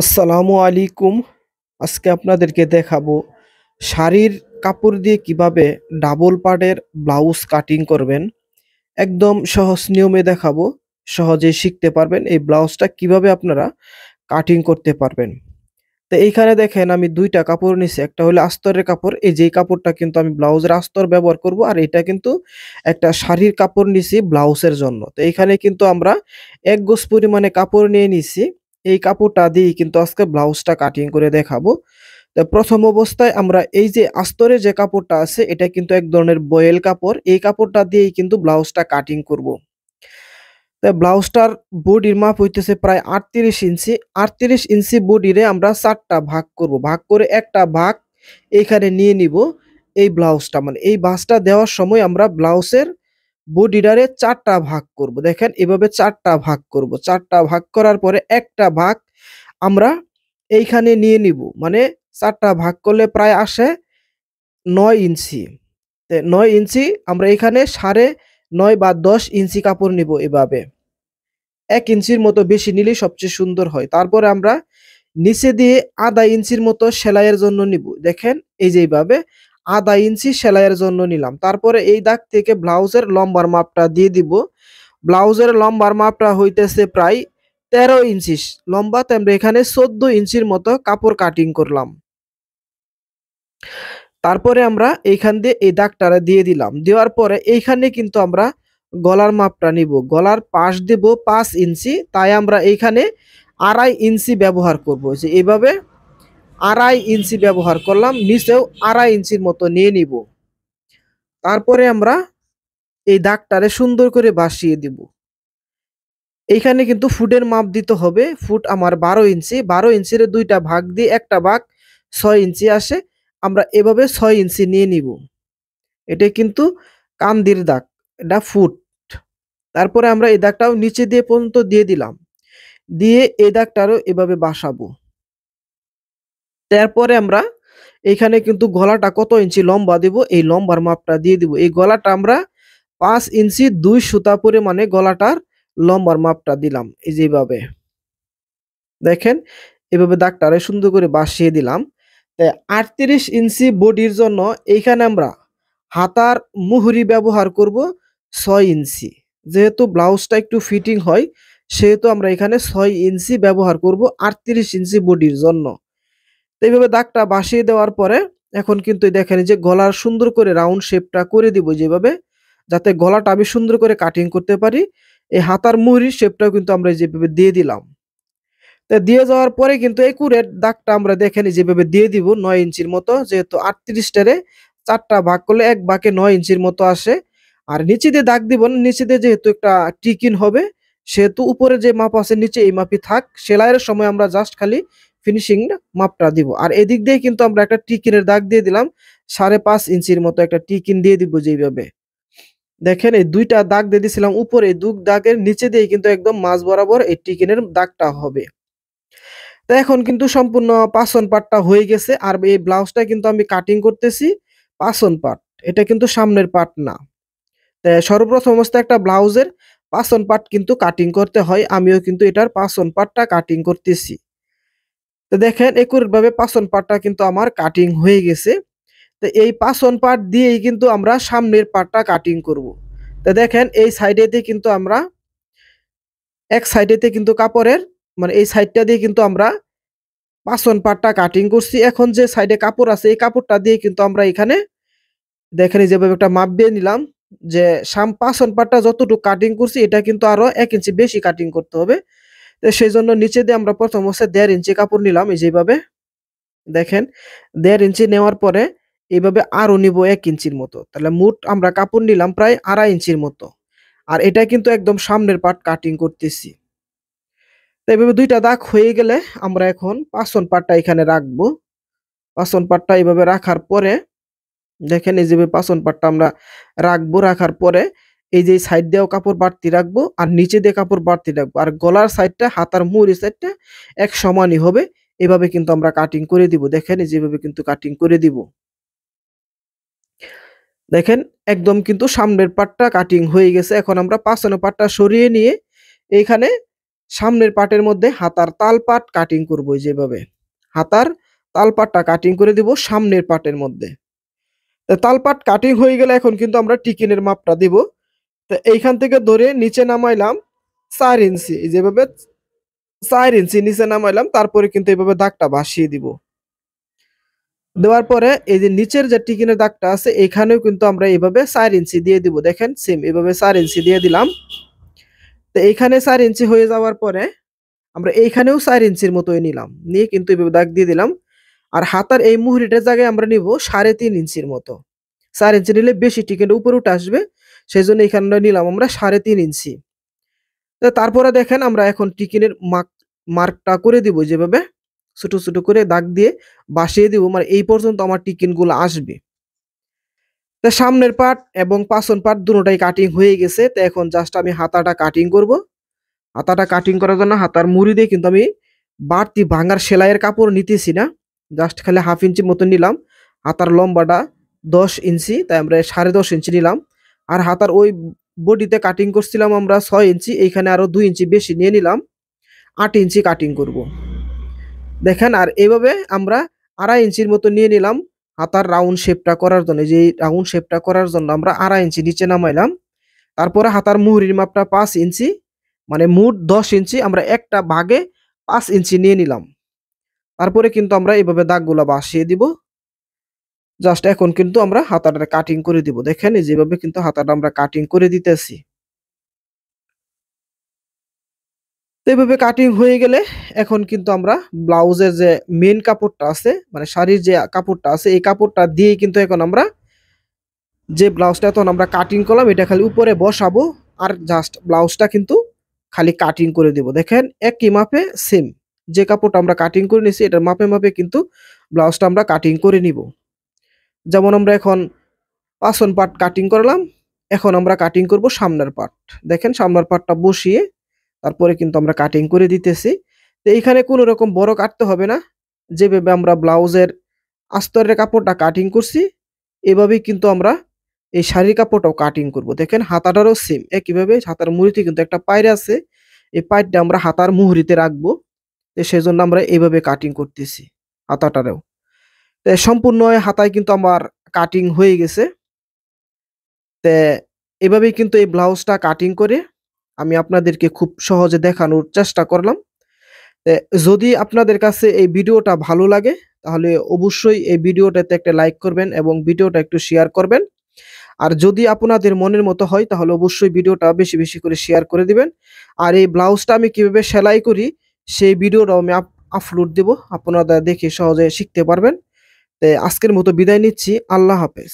আসসালামু আলাইকুম আজকে আপনাদেরকে দেখাবো শাড়ির কাপড় দিয়ে কিভাবে ডাবল পার্টের ব্লাউজ কাটিং করবেন একদম সহজ নিয়মে দেখাবো সহজে শিখতে পারবেন এই ব্লাউজটা কিভাবে আপনারা কাটিং করতে পারবেন তো এইখানে দেখেন আমি দুইটা কাপড় নিছি একটা হলো আস্তরের কাপড় এই যে কাপড়টা কিন্তু আমি ব্লাউজের আস্তর ব্যবহার করব আর এটা কিন্তু একটা শাড়ির কাপড় নিছি ব্লাউজের জন্য তো এইখানে কিন্তু আমরা এক গোস পরিমাণে কাপড় নিয়ে নিছি এই কাপড়টা দিয়েই কিন্তু আজকে ব্লাউজটা কাটিং করে দেখাবো তো প্রথম অবস্থায় আমরা এই যে আস্তরে যে কাপড়টা আছে এটা কিন্তু এক ধরনের বয়েল কাপড় এই কাপড়টা দিয়েই কিন্তু ব্লাউজটা কাটিং করব। তো ব্লাউজটার বডির মাপ হইতেছে প্রায় আটত্রিশ ইঞ্চি আটত্রিশ ইঞ্চি বডিরে আমরা চারটা ভাগ করব ভাগ করে একটা ভাগ এইখানে নিয়ে নিব এই ব্লাউজটা মানে এই বাসটা দেওয়ার সময় আমরা ব্লাউজের বডিডারে চারটা ভাগ করব দেখেন এভাবে চারটা ভাগ করব চারটা ভাগ করার পরে একটা ভাগ আমরা এইখানে নিয়ে নিব মানে চারটা ভাগ করলে প্রায় আসে নয় ইঞ্চি নয় ইঞ্চি আমরা এখানে সাড়ে নয় বা দশ ইঞ্চি কাপড় নিব এভাবে এক ইঞ্চির মতো বেশি নিলে সবচেয়ে সুন্দর হয় তারপরে আমরা নিচে দিয়ে আধা ইঞ্চির মতো সেলাইয়ের জন্য নিব দেখেন এই যে এইভাবে আধা ইঞ্চি সেলাইয়ের জন্য নিলাম তারপরে এই দাগ থেকে ব্লাউজের লম্বার মাপটা দিয়ে দিব ব্লাউজের লম্বার মাপটা হইতেছে প্রায় তেরো ইঞ্চি লম্বা তেমনি এখানে চোদ্দ ইঞ্চির মতো কাপড় কাটিং করলাম তারপরে আমরা এইখান দিয়ে এই দাগটা দিয়ে দিলাম দেওয়ার পরে এইখানে কিন্তু আমরা গলার মাপটা নিব গলার পাশ দেব পাঁচ ইঞ্চি তাই আমরা এইখানে আড়াই ইঞ্চি ব্যবহার করব যে এভাবে আড়াই ইঞ্চি ব্যবহার করলাম নিচেও আড়াই ইঞ্চির মতো নিয়ে নিব তারপরে আমরা এই দাগটারে সুন্দর করে বাসিয়ে দিব এইখানে কিন্তু ফুটের মাপ দিতে হবে ফুট আমার বারো ইঞ্চি বারো ইঞ্চির দুইটা ভাগ দিয়ে একটা ভাগ ছয় ইঞ্চি আসে আমরা এভাবে ছয় ইঞ্চি নিয়ে নিব এটা কিন্তু কান্দির দাগ এটা ফুট তারপরে আমরা এই দাগটাও নিচে দিয়ে পর্যন্ত দিয়ে দিলাম দিয়ে এই দাগটারও এভাবে বাসাবো তারপরে আমরা এখানে কিন্তু গলাটা কত ইঞ্চি লম্বা দিব এই লম্বার মাপটা দিয়ে দিব এই গলাটা আমরা পাঁচ ইঞ্চি দুই সুতা পরিমাণে গলাটার লম্বার মাপটা দিলাম এই যেভাবে দেখেন এভাবে দাগটারে সুন্দর করে বাসিয়ে দিলাম তাই আটত্রিশ ইঞ্চি বডির জন্য এইখানে আমরা হাতার মুহুরি ব্যবহার করব ছয় ইঞ্চি যেহেতু ব্লাউজটা একটু ফিটিং হয় সেহেতু আমরা এখানে ছয় ইঞ্চি ব্যবহার করব আটত্রিশ ইঞ্চি বডির জন্য তো এইভাবে দাগটা বাসিয়ে দেওয়ার পরে এখন কিন্তু দেখেন যে গলার সুন্দর করে রাউন্ড শেপটা করে দিব যেভাবে যাতে গলাটা আমি সুন্দর করে কাটিং করতে পারি এই হাতার মুড়ির শেপটাও কিন্তু আমরা যেভাবে দিয়ে দিলাম তো দিয়ে যাওয়ার পরে কিন্তু কুরের দাগটা আমরা দেখে নিই যেভাবে দিয়ে দিব নয় ইঞ্চির মতো যেহেতু আটত্রিশটারে চারটা ভাগ করলে এক বাকে নয় ইঞ্চির মতো আসে আর নিচে দিয়ে দাগ দিব না নিচে দিয়ে যেহেতু একটা টিকিন হবে সেহেতু উপরে যে মাপ আছে নিচে এই মাপই থাক সেলাইয়ের সময় আমরা জাস্ট খালি ফিনিশিং মাপটা দিব আর এদিক দিয়ে কিন্তু আমরা একটা টিকিনের দাগ দিয়ে দিলাম সাড়ে পাঁচ ইঞ্চির মতো একটা টিকিন দিয়ে দিব যেভাবে দেখেন এই দুইটা দাগ দিয়ে দিয়েছিলাম উপরে দু দাগের নিচে দিয়ে কিন্তু একদম মাছ বরাবর এই টিকিনের দাগটা হবে তো এখন কিন্তু সম্পূর্ণ পাসন পাটটা হয়ে গেছে আর এই ব্লাউজটা কিন্তু আমি কাটিং করতেছি পাসন পাট এটা কিন্তু সামনের পাট না তাই সর্বপ্রথম অবস্থা একটা ব্লাউজের পাসন পাট কিন্তু কাটিং করতে হয় আমিও কিন্তু এটার পাসন পাটটা কাটিং করতেছি তো দেখেন একুরভাবে পাচন পাটটা কিন্তু আমার কাটিং হয়ে গেছে তো এই পাচন পাট দিয়েই কিন্তু আমরা সামনের পাটটা কাটিং করব। তো দেখেন এই সাইডেতে কিন্তু আমরা এক সাইডেতে কিন্তু কাপড়ের মানে এই সাইডটা দিয়ে কিন্তু আমরা পাচন পাটটা কাটিং করছি এখন যে সাইডে কাপড় আছে এই কাপড়টা দিয়ে কিন্তু আমরা এখানে দেখেন যেভাবে একটা মাপ দিয়ে নিলাম যে সাম পাচন পাটটা যতটুকু কাটিং করছি এটা কিন্তু আরও এক ইঞ্চি বেশি কাটিং করতে হবে সেই জন্য নিচে দিয়ে আমরা প্রথম হচ্ছে দেড় ইঞ্চি কাপড় নিলাম এই যেভাবে দেখেন দেড় ইঞ্চি নেওয়ার পরে এইভাবে আরও নিব এক ইঞ্চির মতো তাহলে মোট আমরা কাপড় নিলাম প্রায় আড়াই ইঞ্চির মতো আর এটা কিন্তু একদম সামনের পার্ট কাটিং করতেছি তো এইভাবে দুইটা দাগ হয়ে গেলে আমরা এখন পাসন পাটটা এখানে রাখবো পাসন পাটটা এইভাবে রাখার পরে দেখেন এই যেভাবে পাঁচন পাটটা আমরা রাখবো রাখার পরে এই যে সাইড দিয়েও কাপড় বাড়তি রাখবো আর নিচে দিয়ে কাপড় বাড়তি রাখবো আর গলার সাইডটা হাতার মুড়ি সাইডটা এক সমানই হবে এভাবে কিন্তু আমরা কাটিং করে দিব দেখেন যেভাবে কিন্তু কাটিং করে দিব দেখেন একদম কিন্তু সামনের পাটটা কাটিং হয়ে গেছে এখন আমরা পাশানো পাটটা সরিয়ে নিয়ে এইখানে সামনের পাটের মধ্যে হাতার তাল পাট কাটিং করবো যেভাবে হাতার তাল পাটটা কাটিং করে দিব সামনের পাটের মধ্যে তাল পাট কাটিং হয়ে গেলে এখন কিন্তু আমরা টিকিনের মাপটা দিব তো এইখান থেকে ধরে নিচে নামাইলাম চার ইঞ্চি যেভাবে চার ইঞ্চি নিচে নামাইলাম তারপরে কিন্তু এইভাবে দাগটা ভাসিয়ে দিব দেওয়ার পরে এই যে নিচের যে টিকিনের দাগটা আছে এখানেও কিন্তু আমরা এইভাবে চার ইঞ্চি দিয়ে দিব দেখেন সেম এভাবে চার ইঞ্চি দিয়ে দিলাম তো এইখানে চার ইঞ্চি হয়ে যাওয়ার পরে আমরা এইখানেও চার ইঞ্চির মতোই নিলাম নিয়ে কিন্তু এইভাবে দাগ দিয়ে দিলাম আর হাতার এই মুহুরিটার জায়গায় আমরা নিব সাড়ে তিন ইঞ্চির মতো চার ইঞ্চি নিলে বেশি টিকিনটা উপরে উঠে আসবে সেই জন্য এখানটা নিলাম আমরা সাড়ে তিন ইঞ্চি তারপরে দেখেন আমরা এখন টিকিনের মার্ক মার্কটা করে দিব যেভাবে ছোটো ছোটো করে দাগ দিয়ে বাসিয়ে দিব মানে এই পর্যন্ত আমার টিকিনগুলো আসবে তা সামনের পাট এবং পাশন পাট দুটাই কাটিং হয়ে গেছে তো এখন জাস্ট আমি হাতাটা কাটিং করব হাতাটা কাটিং করার জন্য হাতার মুড়ি দিয়ে কিন্তু আমি বাড়তি ভাঙার সেলাইয়ের কাপড় নিতেছি না জাস্ট খালি হাফ ইঞ্চি মতো নিলাম হাতার লম্বাটা দশ ইঞ্চি তাই আমরা সাড়ে দশ ইঞ্চি নিলাম আর হাতার ওই বডিতে কাটিং করছিলাম আমরা ছয় ইঞ্চি এইখানে আরও দুই ইঞ্চি বেশি নিয়ে নিলাম আট ইঞ্চি কাটিং করব। দেখেন আর এইভাবে আমরা আড়াই ইঞ্চির মতো নিয়ে নিলাম হাতার রাউন্ড শেপটা করার জন্য যে রাউন্ড শেপটা করার জন্য আমরা আড়াই ইঞ্চি নিচে নামাইলাম তারপরে হাতার মুহুরির মাপটা পাঁচ ইঞ্চি মানে মোট দশ ইঞ্চি আমরা একটা ভাগে পাঁচ ইঞ্চি নিয়ে নিলাম তারপরে কিন্তু আমরা এভাবে দাগগুলো বাসিয়ে দিব জাস্ট এখন কিন্তু আমরা হাতাটা কাটিং করে দিব দেখেন যেভাবে কিন্তু হাতাটা আমরা কাটিং করে দিতেছি এভাবে কাটিং হয়ে গেলে এখন কিন্তু আমরা ব্লাউজের যে মেন কাপড়টা আছে মানে শাড়ির যে কাপড়টা আছে এই কাপড়টা দিয়ে কিন্তু এখন আমরা যে ব্লাউজটা তখন আমরা কাটিং করলাম এটা খালি উপরে বসাবো আর জাস্ট ব্লাউজটা কিন্তু খালি কাটিং করে দেব দেখেন একই মাপে সেম যে কাপড়টা আমরা কাটিং করে নিছি এটার মাপে মাপে কিন্তু ব্লাউজটা আমরা কাটিং করে নিব যেমন আমরা এখন পাঁচন পার্ট কাটিং করলাম এখন আমরা কাটিং করব সামনের পার্ট দেখেন সামনের পার্টটা বসিয়ে তারপরে কিন্তু আমরা কাটিং করে দিতেছি তো এইখানে কোনো রকম বড় কাটতে হবে না যেভাবে আমরা ব্লাউজের আস্তরের কাপড়টা কাটিং করছি এভাবেই কিন্তু আমরা এই শাড়ির কাপড়টাও কাটিং করব দেখেন হাতাটারও সেম একইভাবে হাতার মুড়িতে কিন্তু একটা পায়ের আছে এই পায়েরটা আমরা হাতার মুহুরিতে রাখবো তো সেই জন্য আমরা এইভাবে কাটিং করতেছি হাতাটারেও সম্পূর্ণ হাতায় কিন্তু আমার কাটিং হয়ে গেছে তে এভাবেই কিন্তু এই ব্লাউজটা কাটিং করে আমি আপনাদেরকে খুব সহজে দেখানোর চেষ্টা করলাম যদি আপনাদের কাছে এই ভিডিওটা ভালো লাগে তাহলে অবশ্যই এই ভিডিওটাতে একটা লাইক করবেন এবং ভিডিওটা একটু শেয়ার করবেন আর যদি আপনাদের মনের মতো হয় তাহলে অবশ্যই ভিডিওটা বেশি বেশি করে শেয়ার করে দিবেন আর এই ব্লাউজটা আমি কিভাবে সেলাই করি সেই ভিডিওটাও আমি আপলোড দেব আপনারা দেখে সহজে শিখতে পারবেন আজকের মতো বিদায় নিচ্ছি আল্লাহ হাফেজ